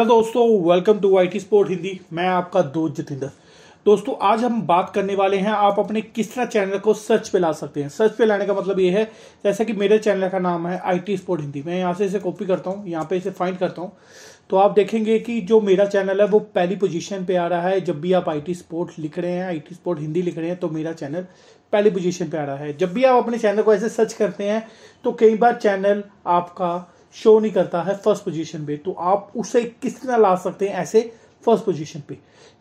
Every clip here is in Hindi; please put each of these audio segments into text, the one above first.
हेलो दोस्तों welcome to I T sport Hindi मैं आपका दोस्त जितेंद्र दोस्तों आज हम बात करने वाले हैं आप अपने किस तरह चैनल को सर्च पे ला सकते हैं सर्च पे लाने का मतलब ये है जैसे कि मेरे चैनल का नाम है आई टी स्पोर्ट हिंदी मैं यहाँ से इसे कॉपी करता हूँ यहाँ पे इसे फाइंड करता हूँ तो आप देखेंगे कि जो मेरा चैनल है वो पहली पोजिशन पर आ रहा है जब भी आप आई टी स्पोर्ट लिख रहे हैं आई टी स्पोर्ट हिंदी लिख रहे हैं तो मेरा चैनल पहली पोजिशन पर आ रहा है जब भी आप अपने चैनल को ऐसे सर्च करते हैं तो कई बार चैनल आपका शो नहीं करता है फर्स्ट पोजीशन पे तो आप उसे किस तरह ला सकते हैं ऐसे फर्स्ट पोजीशन पे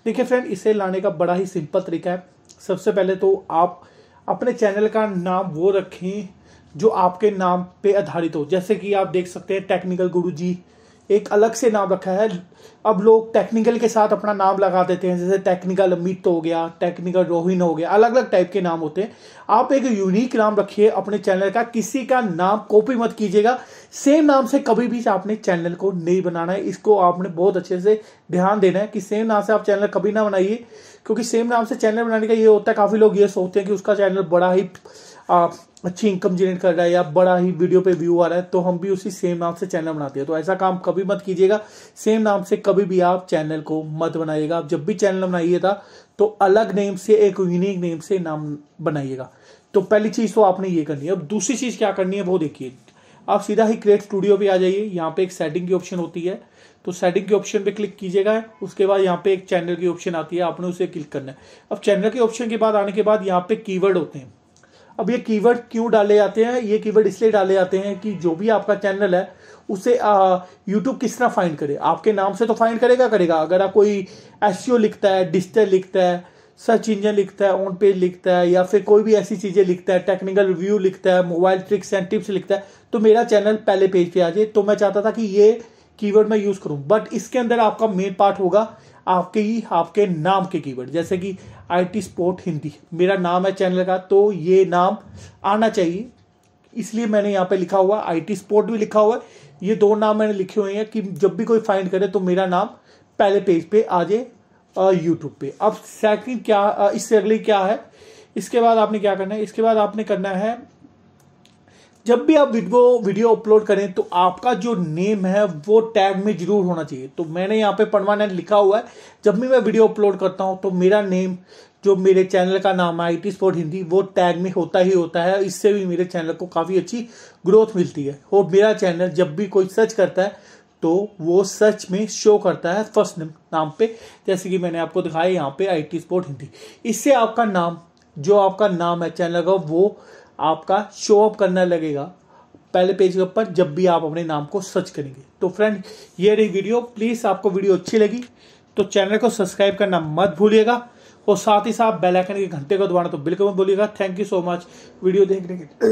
देखिए फ्रेंड इसे लाने का बड़ा ही सिंपल तरीका है सबसे पहले तो आप अपने चैनल का नाम वो रखें जो आपके नाम पे आधारित हो जैसे कि आप देख सकते हैं टेक्निकल गुरु जी एक अलग से नाम रखा है अब लोग टेक्निकल के साथ अपना नाम लगा देते हैं जैसे टेक्निकल अमित हो गया टेक्निकल रोहिन हो गया अलग अलग टाइप के नाम होते हैं आप एक यूनिक नाम रखिए अपने चैनल का किसी का नाम कॉपी मत कीजिएगा सेम नाम से कभी भी आपने चैनल को नहीं बनाना है इसको आपने बहुत अच्छे से ध्यान देना है कि सेम नाम से आप चैनल कभी ना बनाइए क्योंकि सेम नाम से चैनल बनाने का ये होता है काफ़ी लोग ये सोचते हैं कि उसका चैनल बड़ा ही आप अच्छी इनकम जनरेट कर रहा है या बड़ा ही वीडियो पे व्यू आ रहा है तो हम भी उसी सेम नाम से चैनल बनाते हैं तो ऐसा काम कभी मत कीजिएगा सेम नाम से कभी भी आप चैनल को मत बनाइएगा आप जब भी चैनल बनाइए था तो अलग नेम से एक यूनिक नेम से नाम बनाइएगा तो पहली चीज़ तो आपने ये करनी है अब दूसरी चीज़ क्या करनी है वो देखिए आप सीधा ही क्रिएट स्टूडियो पे आ जाइए यहाँ पे एक सेटिंग की ऑप्शन होती है तो सेटिंग के ऑप्शन पे क्लिक कीजिएगा उसके बाद यहाँ पे एक चैनल की ऑप्शन आती है आपने उसे क्लिक करना है अब चैनल के ऑप्शन के बाद आने के बाद यहाँ पे कीवर्ड होते हैं अब ये कीवर्ड क्यों डाले जाते हैं ये कीवर्ड इसलिए डाले जाते हैं कि जो भी आपका चैनल है उसे यूट्यूब किस तरह फाइंड करे आपके नाम से तो फाइंड करेगा करेगा अगर आप कोई एस e लिखता है डिजिटल लिखता है सर्च इंजन लिखता है ऑन पेज लिखता है या फिर कोई भी ऐसी चीज़ें लिखता है टेक्निकल रिव्यू लिखता है मोबाइल ट्रिक्स एंड टिप्स लिखता है तो मेरा चैनल पहले पेज पे आ जाए तो मैं चाहता था कि ये कीवर्ड मैं यूज़ करूं बट इसके अंदर आपका मेन पार्ट होगा आपके ही आपके नाम के कीवर्ड जैसे कि आईटी स्पोर्ट हिंदी मेरा नाम है चैनल का तो ये नाम आना चाहिए इसलिए मैंने यहाँ पे लिखा हुआ आईटी स्पोर्ट भी लिखा हुआ है ये दो नाम मैंने लिखे हुए हैं कि जब भी कोई फाइंड करे तो मेरा नाम पहले पेज पे आ जाए यूट्यूब पे अब सेकंड क्या इससे अगले क्या है इसके बाद आपने क्या करना है इसके बाद आपने करना है जब भी आप वीडियो वीडियो अपलोड करें तो आपका जो नेम है वो टैग में जरूर होना चाहिए तो मैंने यहाँ पे परमानेंट लिखा हुआ है जब भी मैं वीडियो अपलोड करता हूँ तो मेरा नेम जो मेरे चैनल का नाम है आई टी स्पोर्ट हिंदी वो टैग में होता ही होता है इससे भी मेरे चैनल को काफ़ी अच्छी ग्रोथ मिलती है और मेरा चैनल जब भी कोई सर्च करता है तो वो सर्च में शो करता है फर्स्ट नाम पे जैसे कि मैंने आपको दिखाया यहाँ पे आई टी स्पोर्ट हिंदी इससे आपका नाम जो आपका नाम है चैनल का वो आपका शो अप करना लगेगा पहले पेज के ऊपर जब भी आप अपने नाम को सर्च करेंगे तो फ्रेंड ये रही वीडियो प्लीज़ आपको वीडियो अच्छी लगी तो चैनल को सब्सक्राइब करना मत भूलिएगा और साथ ही साथ बेल आइकन के घंटे को दबाना तो बिल्कुल मत भूलिएगा thank you so much video देखने के